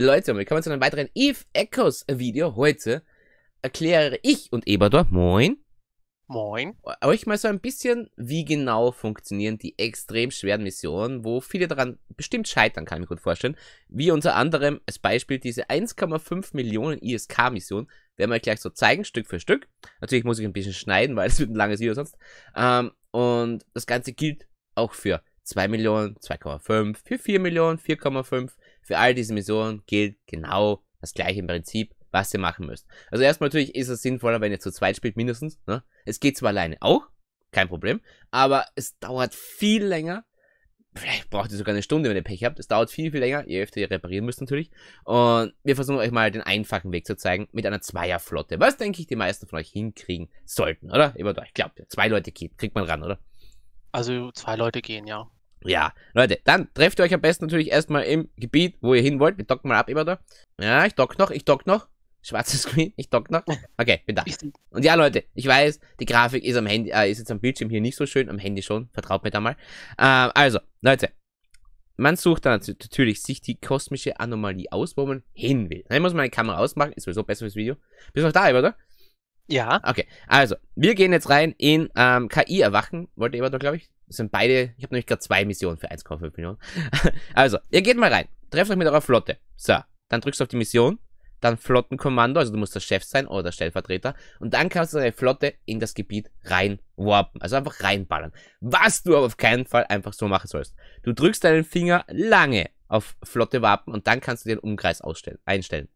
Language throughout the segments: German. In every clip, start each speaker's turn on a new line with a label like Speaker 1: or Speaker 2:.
Speaker 1: Leute, willkommen zu einem weiteren Eve Echoes Video. Heute erkläre ich und Eberdor, moin. Moin. Euch mal so ein bisschen, wie genau funktionieren die extrem schweren Missionen, wo viele daran bestimmt scheitern, kann ich mir gut vorstellen. Wie unter anderem als Beispiel diese 1,5 Millionen ISK-Mission. Werden wir euch gleich so zeigen, Stück für Stück. Natürlich muss ich ein bisschen schneiden, weil es wird ein langes Video sonst. Ähm, und das Ganze gilt auch für 2 Millionen, 2,5, für 4 Millionen, 4,5, für all diese Missionen gilt genau das gleiche Prinzip, was ihr machen müsst. Also erstmal natürlich ist es sinnvoller, wenn ihr zu zweit spielt, mindestens. Ne? Es geht zwar alleine auch, kein Problem, aber es dauert viel länger. Vielleicht braucht ihr sogar eine Stunde, wenn ihr Pech habt. Es dauert viel, viel länger, je öfter ihr reparieren müsst natürlich. Und wir versuchen euch mal den einfachen Weg zu zeigen mit einer Zweierflotte. Was, denke ich, die meisten von euch hinkriegen sollten, oder? ich glaube, zwei Leute geht, kriegt man ran, oder? Also zwei Leute gehen, ja. Ja, Leute, dann trefft ihr euch am besten natürlich erstmal im Gebiet, wo ihr hin wollt. Wir docken mal ab, immer da. Ja, ich dock noch, ich dock noch. Schwarzes Screen, ich dock noch. Okay, bin da. Und ja, Leute, ich weiß, die Grafik ist am Handy, äh, ist jetzt am Bildschirm hier nicht so schön, am Handy schon. Vertraut mir da mal. Äh, also, Leute, man sucht dann natürlich sich die kosmische Anomalie aus, wo man hin will. Dann muss man die Kamera ausmachen, ist sowieso besser fürs Video. Bist du noch da, oder? Ja. Okay, also, wir gehen jetzt rein in ähm, KI erwachen, wollte Ebert glaube ich. Das sind beide, ich habe nämlich gerade zwei Missionen für 1,5 Millionen. also, ihr geht mal rein, trefft euch mit eurer Flotte. So, dann drückst du auf die Mission, dann Flottenkommando, also du musst der Chef sein oder Stellvertreter, und dann kannst du deine Flotte in das Gebiet rein warpen, also einfach reinballern. Was du aber auf keinen Fall einfach so machen sollst. Du drückst deinen Finger lange auf Flotte warpen und dann kannst du den Umkreis ausstellen, einstellen.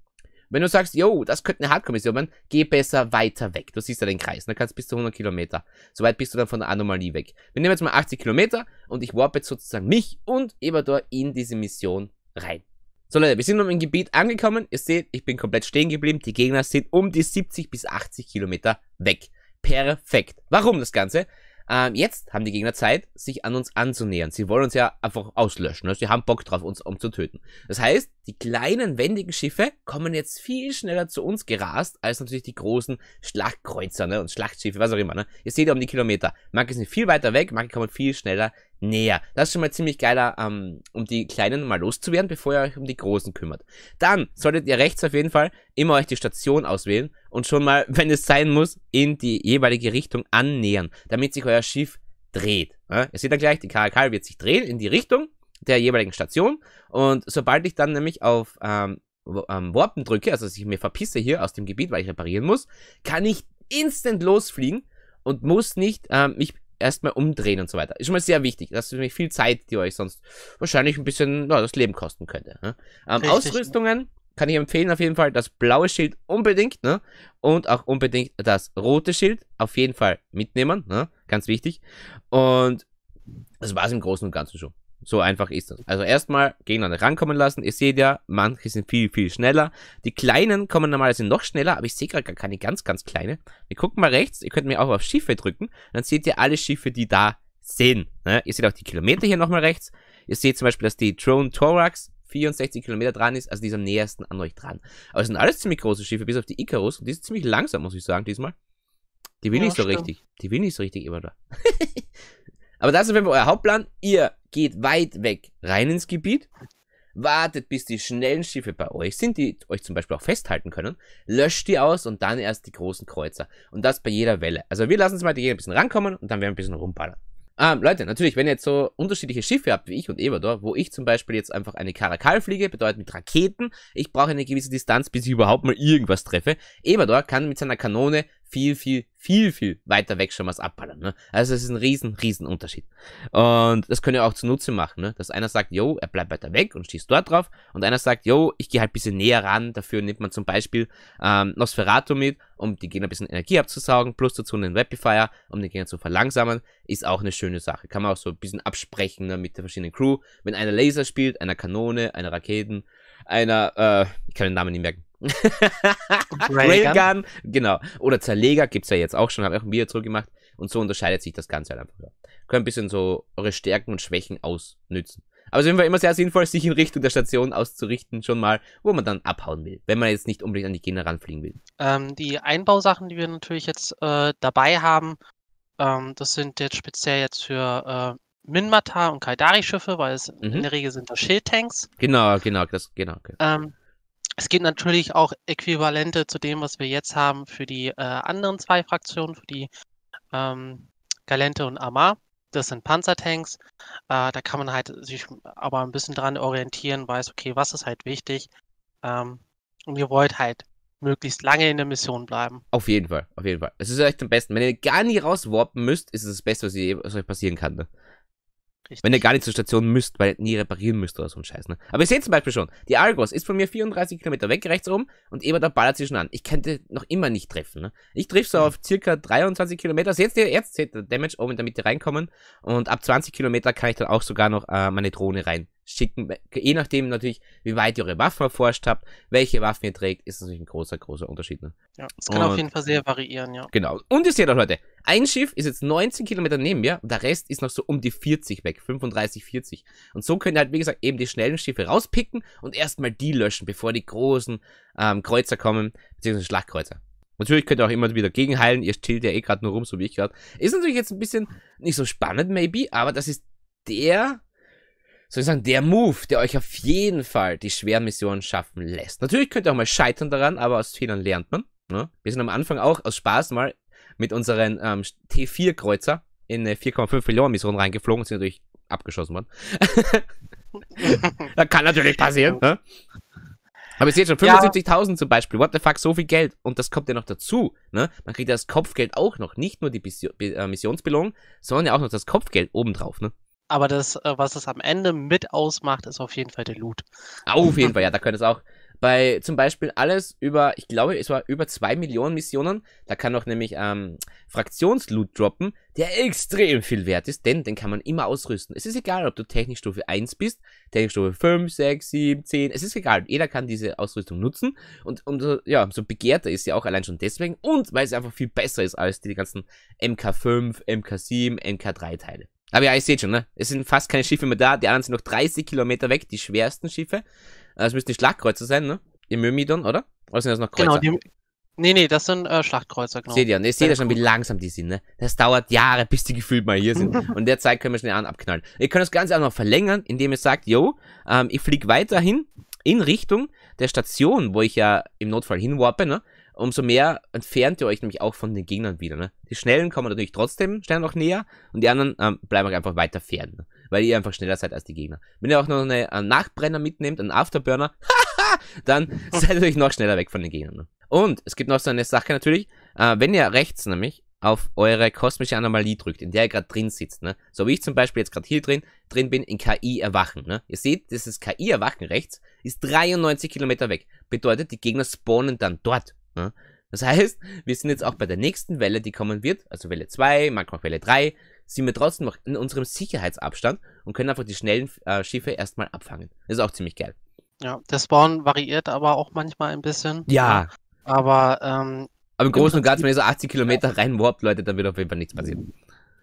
Speaker 1: Wenn du sagst, yo, das könnte eine Hardcore-Mission sein, geh besser weiter weg. Du siehst ja den Kreis, dann ne? kannst du bis zu 100 Kilometer. Soweit bist du dann von der Anomalie weg. Wir nehmen jetzt mal 80 Kilometer und ich warp jetzt sozusagen mich und Evador in diese Mission rein. So Leute, wir sind um im Gebiet angekommen. Ihr seht, ich bin komplett stehen geblieben. Die Gegner sind um die 70 bis 80 Kilometer weg. Perfekt. Warum das Ganze? Ähm, jetzt haben die Gegner Zeit, sich an uns anzunähern. Sie wollen uns ja einfach auslöschen. Ne? sie haben Bock drauf, uns um zu töten. Das heißt, die kleinen wendigen Schiffe kommen jetzt viel schneller zu uns gerast, als natürlich die großen Schlachtkreuzer ne? und Schlachtschiffe, was auch immer. Ne? Ihr seht ja um die Kilometer. Manche sind viel weiter weg, manche kommen viel schneller näher. Das ist schon mal ziemlich geiler, ähm, um die Kleinen mal loszuwerden, bevor ihr euch um die Großen kümmert. Dann solltet ihr rechts auf jeden Fall immer euch die Station auswählen und schon mal, wenn es sein muss, in die jeweilige Richtung annähern, damit sich euer Schiff dreht. Ja, ihr seht dann gleich, die Karakal wird sich drehen in die Richtung der jeweiligen Station und sobald ich dann nämlich auf ähm, ähm, Warpen drücke, also dass ich mir verpisse hier aus dem Gebiet, weil ich reparieren muss, kann ich instant losfliegen und muss nicht ähm, mich erstmal umdrehen und so weiter. Ist schon mal sehr wichtig. Das ist nämlich viel Zeit, die euch sonst wahrscheinlich ein bisschen ja, das Leben kosten könnte. Ne? Ähm, ne? Ausrüstungen kann ich empfehlen auf jeden Fall das blaue Schild unbedingt ne? und auch unbedingt das rote Schild auf jeden Fall mitnehmen. Ne? Ganz wichtig. Und das war es im Großen und Ganzen schon. So einfach ist das. Also erstmal gegeneinander rankommen lassen. Ihr seht ja, manche sind viel, viel schneller. Die kleinen kommen normalerweise noch schneller, aber ich sehe gerade gar keine ganz, ganz kleine. Wir gucken mal rechts. Ihr könnt mir auch auf Schiffe drücken. Dann seht ihr alle Schiffe, die da sind. Ne? Ihr seht auch die Kilometer hier nochmal rechts. Ihr seht zum Beispiel, dass die Drone Thorax 64 Kilometer dran ist, also die ist am nähersten an euch dran. Aber es sind alles ziemlich große Schiffe, bis auf die Icarus. Und die ist ziemlich langsam, muss ich sagen, diesmal. Die will ja, nicht so stimmt. richtig. Die will nicht so richtig immer da. Aber das ist auf euer Hauptplan. Ihr geht weit weg rein ins Gebiet, wartet, bis die schnellen Schiffe bei euch sind, die euch zum Beispiel auch festhalten können, löscht die aus und dann erst die großen Kreuzer. Und das bei jeder Welle. Also wir lassen es mal die ein bisschen rankommen und dann werden wir ein bisschen rumballern. Ähm, Leute, natürlich, wenn ihr jetzt so unterschiedliche Schiffe habt wie ich und Evador, wo ich zum Beispiel jetzt einfach eine Karakal fliege, bedeutet mit Raketen, ich brauche eine gewisse Distanz, bis ich überhaupt mal irgendwas treffe. Evador kann mit seiner Kanone viel, viel, viel, viel weiter weg schon was abballern. Ne? Also es ist ein riesen, riesen Unterschied. Und das können wir auch zunutze machen, ne? dass einer sagt, yo, er bleibt weiter weg und schießt dort drauf und einer sagt, yo, ich gehe halt ein bisschen näher ran. Dafür nimmt man zum Beispiel ähm, Nosferatu mit, um die Gegner ein bisschen Energie abzusaugen, plus dazu einen Webifier, um den Gegner zu verlangsamen. Ist auch eine schöne Sache. Kann man auch so ein bisschen absprechen ne, mit der verschiedenen Crew. Wenn einer Laser spielt, einer Kanone, einer Raketen, einer, äh, ich kann den Namen nicht merken,
Speaker 2: Railgun,
Speaker 1: genau. Oder Zerleger gibt es ja jetzt auch schon, habe ich auch ein Video zurückgemacht. Und so unterscheidet sich das Ganze halt einfach. Könnt Können ein bisschen so eure Stärken und Schwächen ausnützen. Aber es ist immer sehr sinnvoll, sich in Richtung der Station auszurichten, schon mal, wo man dann abhauen will, wenn man jetzt nicht unbedingt an die Gegner ranfliegen will.
Speaker 2: Ähm, die Einbausachen, die wir natürlich jetzt äh, dabei haben, ähm, das sind jetzt speziell jetzt für äh, Minmata und Kaidari-Schiffe, weil es mhm. in der Regel sind das Schildtanks.
Speaker 1: Genau, genau, das, genau. Okay.
Speaker 2: Ähm, es gibt natürlich auch Äquivalente zu dem, was wir jetzt haben für die äh, anderen zwei Fraktionen, für die ähm, Galente und Amar. Das sind Panzertanks. Äh, da kann man halt sich aber ein bisschen dran orientieren, weiß, okay, was ist halt wichtig. Ähm, und ihr wollt halt möglichst lange in der Mission bleiben.
Speaker 1: Auf jeden Fall, auf jeden Fall. Es ist euch zum besten. Wenn ihr gar nie rauswarpen müsst, ist es das Beste, was, ihr, was euch passieren kann. Ne? Richtig. Wenn ihr gar nicht zur Station müsst, weil ihr nie reparieren müsst oder so ein Scheiß. Ne? Aber ihr seht zum Beispiel schon, die Argos ist von mir 34 Kilometer weg, rechts oben, und Eber da ballert sie schon an. Ich könnte noch immer nicht treffen. Ne? Ich triff so mhm. auf circa 23 Kilometer. Seht ihr, jetzt seht ihr Damage oben, damit die reinkommen. Und ab 20 Kilometer kann ich dann auch sogar noch äh, meine Drohne reinschicken. Je nachdem natürlich, wie weit ihr eure Waffen erforscht habt, welche Waffen ihr trägt, ist natürlich ein großer, großer Unterschied. Ne? Ja, es kann und, auf jeden Fall sehr variieren, ja. Genau. Und ihr seht auch, Leute, ein Schiff ist jetzt 19 Kilometer neben mir und der Rest ist noch so um die 40 weg, 35, 40. Und so können halt, wie gesagt, eben die schnellen Schiffe rauspicken und erstmal die löschen, bevor die großen ähm, Kreuzer kommen, beziehungsweise Schlagkreuzer. Natürlich könnt ihr auch immer wieder gegenheilen, ihr chillt ja eh gerade nur rum, so wie ich gerade. Ist natürlich jetzt ein bisschen nicht so spannend, maybe, aber das ist der, soll ich sagen, der Move, der euch auf jeden Fall die schweren Missionen schaffen lässt. Natürlich könnt ihr auch mal scheitern daran, aber aus Fehlern lernt man. Ne? Wir sind am Anfang auch aus Spaß mal mit unseren ähm, T4-Kreuzer in eine 4,5 Millionen Mission reingeflogen und sind natürlich abgeschossen worden. das kann natürlich passieren. Ne? Aber ihr seht schon, 75.000 ja. zum Beispiel, what the fuck, so viel Geld. Und das kommt ja noch dazu. Ne? Man kriegt ja das Kopfgeld auch noch. Nicht nur die äh, Missionsbelohnung, sondern ja auch noch das Kopfgeld obendrauf. Ne? Aber das, äh, was es am Ende mit ausmacht, ist auf jeden Fall der Loot. Auf jeden Fall, ja, da könnte es auch bei zum Beispiel alles über, ich glaube, es war über 2 Millionen Missionen. Da kann auch nämlich ähm, Fraktionsloot droppen, der extrem viel wert ist, denn den kann man immer ausrüsten. Es ist egal, ob du Technikstufe 1 bist, Technikstufe 5, 6, 7, 10, es ist egal. Jeder kann diese Ausrüstung nutzen und und ja, so begehrter ist sie auch allein schon deswegen und weil sie einfach viel besser ist als die ganzen MK5, MK7, MK3 Teile. Aber ja, ihr seht schon, ne? Es sind fast keine Schiffe mehr da. Die anderen sind noch 30 Kilometer weg, die schwersten Schiffe. Äh, es müssen die Schlagkreuzer sein, ne? Die Myrmidon, oder? Oder sind das noch genau, Kreuzer? Genau, die, nee, nee, das sind äh, Schlachtkreuzer, genau. Seht ihr, ne? Seht ihr schon, wie langsam die sind, ne? Das dauert Jahre, bis die gefühlt mal hier sind. Und derzeit können wir schnell an abknallen. Ihr könnt das Ganze auch noch verlängern, indem ihr sagt, yo, ähm, ich fliege weiterhin in Richtung der Station, wo ich ja im Notfall hinwarpe, ne? Umso mehr entfernt ihr euch nämlich auch von den Gegnern wieder, ne? Die Schnellen kommen natürlich trotzdem schnell noch näher und die anderen ähm, bleiben einfach weiter fern. Ne? weil ihr einfach schneller seid als die Gegner. Wenn ihr auch noch eine, einen Nachbrenner mitnehmt, einen Afterburner, dann seid ihr euch noch schneller weg von den Gegnern. Und es gibt noch so eine Sache natürlich, äh, wenn ihr rechts nämlich auf eure kosmische Anomalie drückt, in der ihr gerade drin sitzt, ne? So wie ich zum Beispiel jetzt gerade hier drin, drin bin, in KI erwachen, ne? Ihr seht, dieses KI erwachen rechts ist 93 Kilometer weg. Bedeutet, die Gegner spawnen dann dort, ne? Das heißt, wir sind jetzt auch bei der nächsten Welle, die kommen wird, also Welle 2, manchmal Welle 3, sind wir trotzdem noch in unserem Sicherheitsabstand und können einfach die schnellen äh, Schiffe erstmal abfangen. Das ist auch ziemlich geil. Ja, der Spawn variiert
Speaker 2: aber auch manchmal ein bisschen. Ne? Ja. Aber, ähm,
Speaker 1: aber im Großen und Ganzen, wenn ihr so 80 Kilometer rein reinwarbt, Leute, dann wird auf jeden Fall nichts passieren.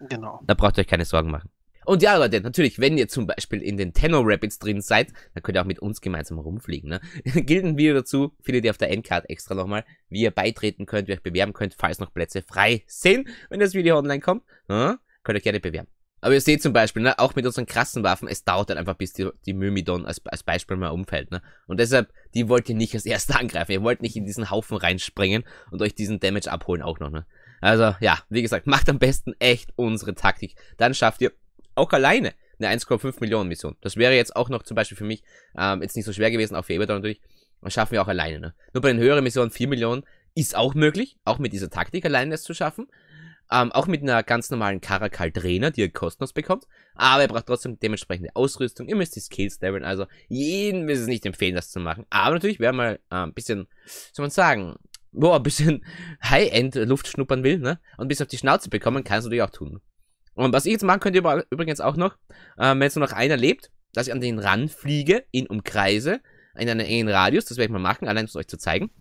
Speaker 1: Genau. Da braucht ihr euch keine Sorgen machen. Und ja, Leute, natürlich, wenn ihr zum Beispiel in den Tenno Rapids drin seid, dann könnt ihr auch mit uns gemeinsam rumfliegen. Ne? Gilt ein Video dazu, findet ihr auf der Endcard extra nochmal, wie ihr beitreten könnt, wie ihr euch bewerben könnt, falls noch Plätze frei sind, wenn das Video online kommt. Ja? Ne? Könnt ihr gerne bewerben. Aber ihr seht zum Beispiel, ne, auch mit unseren krassen Waffen, es dauert halt einfach, bis die, die Mymidon als, als Beispiel mal umfällt. Ne? Und deshalb, die wollt ihr nicht als erster angreifen. Ihr wollt nicht in diesen Haufen reinspringen und euch diesen Damage abholen auch noch. Ne? Also ja, wie gesagt, macht am besten echt unsere Taktik. Dann schafft ihr auch alleine eine 1,5 Millionen Mission. Das wäre jetzt auch noch zum Beispiel für mich ähm, jetzt nicht so schwer gewesen, auch für Ebedon natürlich. Das schaffen wir auch alleine. Ne? Nur bei den höheren Missionen 4 Millionen ist auch möglich, auch mit dieser Taktik alleine das zu schaffen. Ähm, auch mit einer ganz normalen Karakal Trainer, die ihr kostenlos bekommt. Aber ihr braucht trotzdem dementsprechende Ausrüstung. Ihr müsst die Skills leveln. Also jeden müssen es nicht empfehlen, das zu machen. Aber natürlich, wer mal äh, ein bisschen, soll man sagen, boah, ein bisschen High-End Luft schnuppern will, ne? Und bis auf die Schnauze bekommen, kann es natürlich auch tun. Und was ich jetzt machen könnte, übrigens auch noch, äh, wenn jetzt nur noch einer lebt, dass ich an den Rand fliege, ihn umkreise, in einem engen Radius, das werde ich mal machen, allein um es euch zu zeigen.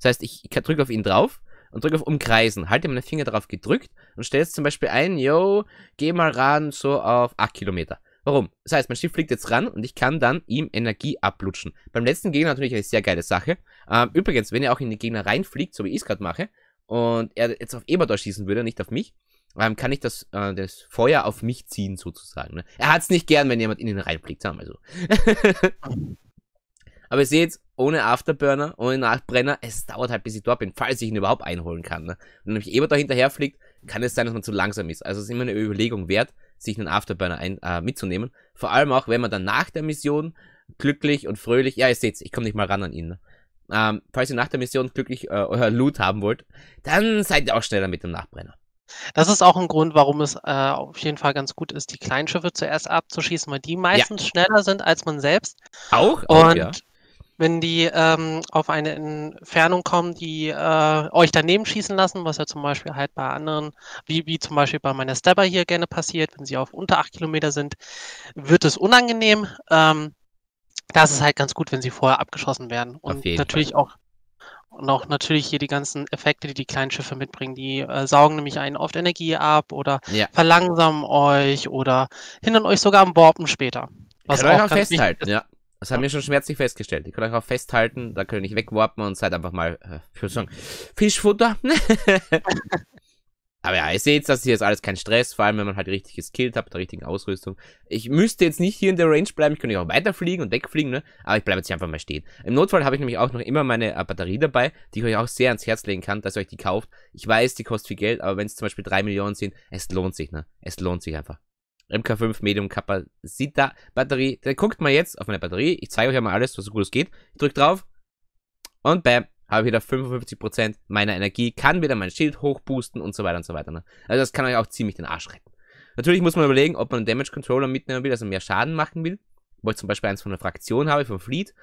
Speaker 1: Das heißt, ich, ich drücke auf ihn drauf und drücke auf Umkreisen. Halte meine Finger darauf gedrückt und stelle jetzt zum Beispiel ein, yo, geh mal ran so auf 8 Kilometer. Warum? Das heißt, mein Schiff fliegt jetzt ran und ich kann dann ihm Energie ablutschen. Beim letzten Gegner natürlich eine sehr geile Sache. Ähm, übrigens, wenn er auch in den Gegner reinfliegt, so wie ich es gerade mache, und er jetzt auf Eberdor schießen würde, nicht auf mich, ähm, kann ich das, äh, das Feuer auf mich ziehen sozusagen. Ne? Er hat es nicht gern, wenn jemand in ihn reinfliegt, sagen wir mal so. Aber ich sehe jetzt, ohne Afterburner, ohne Nachbrenner, es dauert halt, bis ich dort bin, falls ich ihn überhaupt einholen kann. Ne? wenn nämlich Eber da hinterherfliegt, kann es sein, dass man zu langsam ist. Also es ist immer eine Überlegung wert, sich einen Afterburner ein, äh, mitzunehmen. Vor allem auch, wenn man dann nach der Mission glücklich und fröhlich, ja, ihr seht's, ich komme nicht mal ran an ihn. Ne? Ähm, falls ihr nach der Mission glücklich äh, euer Loot haben wollt, dann seid ihr auch schneller mit dem Nachbrenner. Das ist auch ein Grund, warum es äh, auf jeden Fall ganz gut ist, die Kleinschiffe zuerst
Speaker 2: abzuschießen, weil die meistens ja. schneller sind als man selbst. Auch? Und auch, ja wenn die ähm, auf eine Entfernung kommen, die äh, euch daneben schießen lassen, was ja zum Beispiel halt bei anderen, wie, wie zum Beispiel bei meiner Stabber hier gerne passiert, wenn sie auf unter 8 Kilometer sind, wird es unangenehm. Ähm, das ist halt ganz gut, wenn sie vorher abgeschossen werden. Und natürlich Fall. auch und auch natürlich hier die ganzen Effekte, die die kleinen Schiffe mitbringen. Die äh, saugen nämlich einen oft Energie ab oder ja. verlangsamen euch oder hindern euch sogar am Warpen später. Was Kann auch, auch festhalten, ja.
Speaker 1: Das haben wir schon schmerzlich festgestellt. Ihr könnt euch auch festhalten, da könnt ihr nicht wegwarpen und seid einfach mal, äh, ich würde sagen, Fischfutter. Aber ja, ihr seht, das hier ist alles kein Stress, vor allem wenn man halt richtig geskillt hat, mit der richtigen Ausrüstung. Ich müsste jetzt nicht hier in der Range bleiben, ich könnte auch weiterfliegen und wegfliegen, ne? Aber ich bleibe jetzt hier einfach mal stehen. Im Notfall habe ich nämlich auch noch immer meine äh, Batterie dabei, die ich euch auch sehr ans Herz legen kann, dass ihr euch die kauft. Ich weiß, die kostet viel Geld, aber wenn es zum Beispiel drei Millionen sind, es lohnt sich, ne? Es lohnt sich einfach. MK5 Medium Capacita Batterie. Dann guckt mal jetzt auf meine Batterie. Ich zeige euch ja mal alles, was so gut es geht. Ich drück drauf und bam, habe wieder 55% meiner Energie, kann wieder mein Schild hochboosten und so weiter und so weiter. Ne? Also das kann euch auch ziemlich den Arsch retten. Natürlich muss man überlegen, ob man einen Damage Controller mitnehmen will, also mehr Schaden machen will. Wo ich zum Beispiel eins von der Fraktion habe, von Fleet.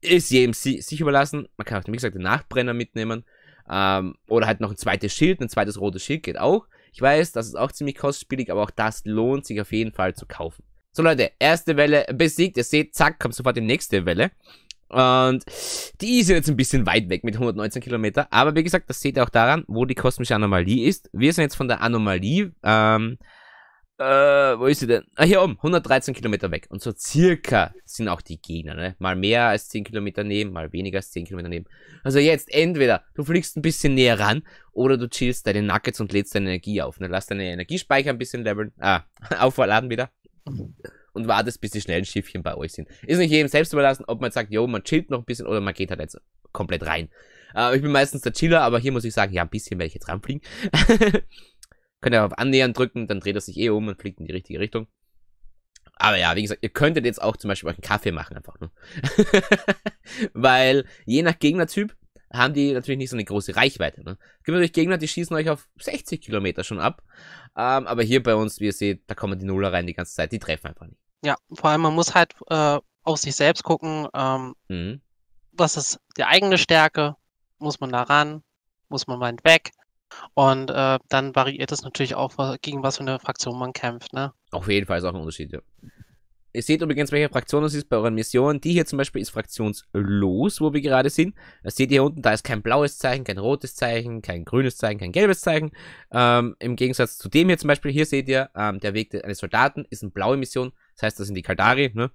Speaker 1: Ist jedem si sich überlassen. Man kann auch, wie gesagt, den Nachbrenner mitnehmen. Ähm, oder halt noch ein zweites Schild, ein zweites rotes Schild geht auch. Ich weiß, das ist auch ziemlich kostspielig, aber auch das lohnt sich auf jeden Fall zu kaufen. So Leute, erste Welle besiegt. Ihr seht, zack, kommt sofort die nächste Welle. Und die ist jetzt ein bisschen weit weg mit 119 Kilometer. Aber wie gesagt, das seht ihr auch daran, wo die kosmische Anomalie ist. Wir sind jetzt von der Anomalie ähm, äh, wo ist sie denn? Ah, hier oben, 113 Kilometer weg. Und so circa sind auch die Gegner, ne? Mal mehr als 10 Kilometer neben, mal weniger als 10 Kilometer neben. Also jetzt entweder du fliegst ein bisschen näher ran oder du chillst deine Nuggets und lädst deine Energie auf. Ne? Lass deine Energiespeicher ein bisschen leveln, ah, aufladen wieder. Und wartest, bis die schnellen Schiffchen bei euch sind. Ist nicht jedem selbst überlassen, ob man sagt, jo, man chillt noch ein bisschen oder man geht halt jetzt komplett rein. Äh, ich bin meistens der Chiller, aber hier muss ich sagen, ja, ein bisschen werde ich jetzt ranfliegen. Könnt ihr auf Annähern drücken, dann dreht es sich eh um und fliegt in die richtige Richtung. Aber ja, wie gesagt, ihr könntet jetzt auch zum Beispiel euch einen Kaffee machen einfach, ne? Weil je nach Gegnertyp haben die natürlich nicht so eine große Reichweite. Ne? Es gibt natürlich Gegner, die schießen euch auf 60 Kilometer schon ab. Ähm, aber hier bei uns, wie ihr seht, da kommen die Nuller rein die ganze Zeit. Die treffen einfach nicht.
Speaker 2: Ja, vor allem man muss halt äh, auf sich selbst gucken. Ähm, mhm. Was ist die eigene Stärke? Muss man da ran? Muss man weit weg? Und äh,
Speaker 1: dann variiert es natürlich auch, gegen was für eine Fraktion man kämpft. Ne? Auf jeden Fall ist auch ein Unterschied, ja. Ihr seht übrigens, welche Fraktion das ist bei euren Missionen. Die hier zum Beispiel ist fraktionslos, wo wir gerade sind. Das seht ihr hier unten, da ist kein blaues Zeichen, kein rotes Zeichen, kein grünes Zeichen, kein gelbes Zeichen. Ähm, Im Gegensatz zu dem hier zum Beispiel, hier seht ihr, ähm, der Weg eines Soldaten ist eine blaue Mission. Das heißt, das sind die Kaldari. Ne?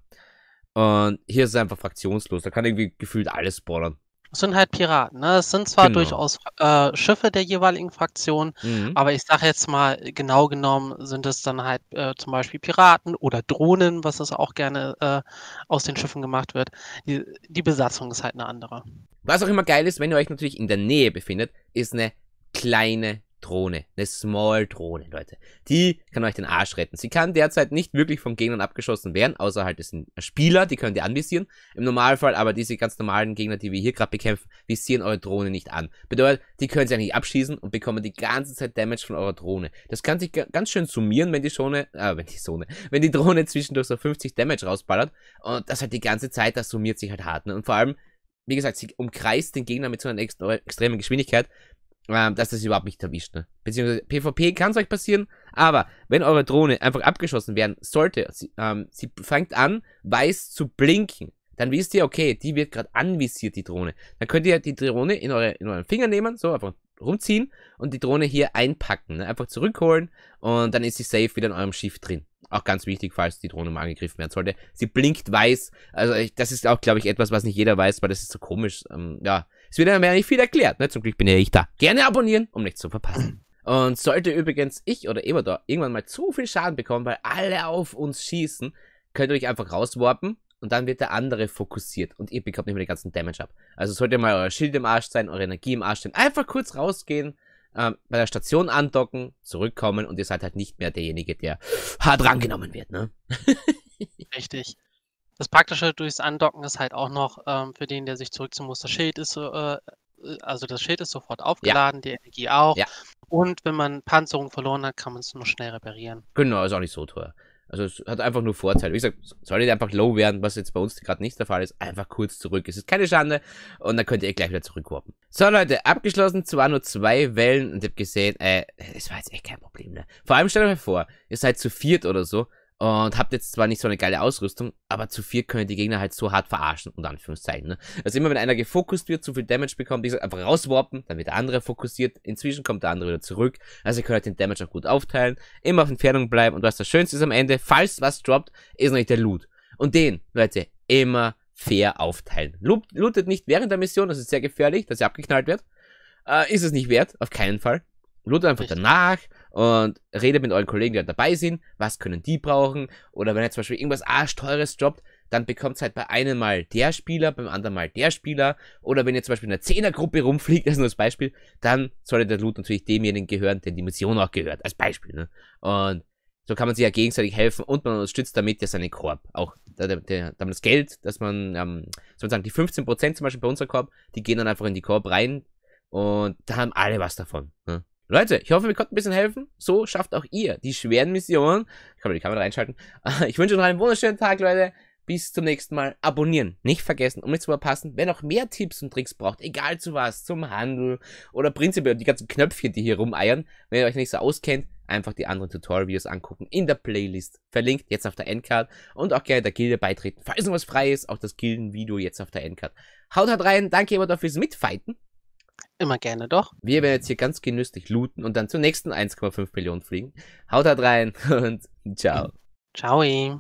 Speaker 1: Und hier ist es einfach fraktionslos. Da kann irgendwie gefühlt alles spoilern
Speaker 2: sind halt Piraten. Ne? Es sind zwar genau. durchaus äh, Schiffe der jeweiligen Fraktion, mhm. aber ich sage jetzt mal, genau genommen sind es dann halt äh, zum Beispiel Piraten oder
Speaker 1: Drohnen,
Speaker 2: was das auch gerne äh, aus den Schiffen gemacht wird. Die, die Besatzung ist halt eine andere.
Speaker 1: Was auch immer geil ist, wenn ihr euch natürlich in der Nähe befindet, ist eine kleine Drohne, eine Small-Drohne, Leute. Die kann euch den Arsch retten. Sie kann derzeit nicht wirklich vom Gegnern abgeschossen werden, außer halt es sind Spieler, die könnt ihr anvisieren. Im Normalfall aber diese ganz normalen Gegner, die wir hier gerade bekämpfen, visieren eure Drohne nicht an. Bedeutet, die können sie eigentlich abschießen und bekommen die ganze Zeit Damage von eurer Drohne. Das kann sich ganz schön summieren, wenn die Schone, äh, wenn die Sohne, wenn die Drohne zwischendurch so 50 Damage rausballert und das halt die ganze Zeit, das summiert sich halt hart. Ne? Und vor allem, wie gesagt, sie umkreist den Gegner mit so einer extremen Geschwindigkeit, ähm, dass das überhaupt nicht erwischt. Ne? Beziehungsweise PvP kann es euch passieren, aber wenn eure Drohne einfach abgeschossen werden sollte, sie, ähm, sie fängt an, weiß zu blinken, dann wisst ihr, okay, die wird gerade anvisiert, die Drohne. Dann könnt ihr die Drohne in, eure, in euren Finger nehmen, so einfach rumziehen und die Drohne hier einpacken. Ne? Einfach zurückholen und dann ist sie safe wieder in eurem Schiff drin. Auch ganz wichtig, falls die Drohne mal angegriffen werden sollte. Sie blinkt weiß. Also ich, das ist auch, glaube ich, etwas, was nicht jeder weiß, weil das ist so komisch. Ähm, ja, es wird einem ja nicht viel erklärt, ne? Zum Glück bin ja ich da. Gerne abonnieren, um nichts zu verpassen. Und sollte übrigens ich oder Evador irgendwann mal zu viel Schaden bekommen, weil alle auf uns schießen, könnt ihr euch einfach rauswarpen und dann wird der andere fokussiert und ihr bekommt nicht mehr den ganzen Damage ab. Also sollte mal euer Schild im Arsch sein, eure Energie im Arsch sein, einfach kurz rausgehen, ähm, bei der Station andocken, zurückkommen und ihr seid halt nicht mehr derjenige, der hart rangenommen wird, ne?
Speaker 2: Richtig. Das Praktische durchs Andocken ist halt auch noch ähm, für den, der sich zurück zum Musterschild ist, äh, äh, also das Schild ist sofort aufgeladen, ja. die Energie auch. Ja. Und wenn man Panzerung verloren hat, kann man es nur schnell reparieren.
Speaker 1: Genau, ist auch nicht so teuer. Also es hat einfach nur Vorteile. Wie gesagt, solltet ihr einfach low werden, was jetzt bei uns gerade nicht der Fall ist. Einfach kurz zurück. Es ist keine Schande. Und dann könnt ihr eh gleich wieder zurückwarpen. So, Leute, abgeschlossen. Zwar nur zwei Wellen. Und ihr habt gesehen, äh, es war jetzt echt kein Problem, ne? Vor allem stellt euch vor, ihr seid zu viert oder so. Und habt jetzt zwar nicht so eine geile Ausrüstung, aber zu viel können die Gegner halt so hart verarschen, unter Anführungszeichen. Ne? Also immer wenn einer gefokust wird, zu viel Damage bekommt, wie gesagt, einfach rauswarpen, dann wird der andere fokussiert, inzwischen kommt der andere wieder zurück. Also ihr könnt halt den Damage auch gut aufteilen, immer auf Entfernung bleiben und was das Schönste ist am Ende, falls was droppt, ist nämlich der Loot. Und den, Leute, immer fair aufteilen. Loot, lootet nicht während der Mission, das ist sehr gefährlich, dass ihr abgeknallt wird. Äh, ist es nicht wert, auf keinen Fall. Lootet einfach Richtig. danach und redet mit euren Kollegen, die dabei sind, was können die brauchen oder wenn ihr zum Beispiel irgendwas arschteures droppt, dann bekommt es halt bei einem mal der Spieler, beim anderen mal der Spieler oder wenn ihr zum Beispiel in einer Zehnergruppe rumfliegt, das ist nur das Beispiel, dann sollte der Loot natürlich demjenigen gehören, der die Mission auch gehört, als Beispiel. Ne? Und so kann man sich ja gegenseitig helfen und man unterstützt damit ja seinen Korb. Auch der, der, das Geld, dass man, ähm, sozusagen die 15% zum Beispiel bei unserem Korb, die gehen dann einfach in die Korb rein und da haben alle was davon. Ne? Leute, ich hoffe, wir konnten ein bisschen helfen. So schafft auch ihr die schweren Missionen. Ich kann mal die Kamera reinschalten. Ich wünsche euch noch einen wunderschönen Tag, Leute. Bis zum nächsten Mal. Abonnieren. Nicht vergessen, um nicht zu verpassen. Wer noch mehr Tipps und Tricks braucht, egal zu was, zum Handel oder prinzipiell die ganzen Knöpfchen, die hier rumeiern, wenn ihr euch nicht so auskennt, einfach die anderen Tutorial-Videos angucken in der Playlist. Verlinkt jetzt auf der Endcard und auch gerne der Gilde beitreten. Falls noch was frei ist, auch das Gilden-Video jetzt auf der Endcard. Haut halt rein. Danke jemand fürs Mitfighten. Immer gerne, doch. Wir werden jetzt hier ganz genüsslich looten und dann zur nächsten 1,5 Millionen fliegen. Haut halt rein und ciao. Ciao. Eh.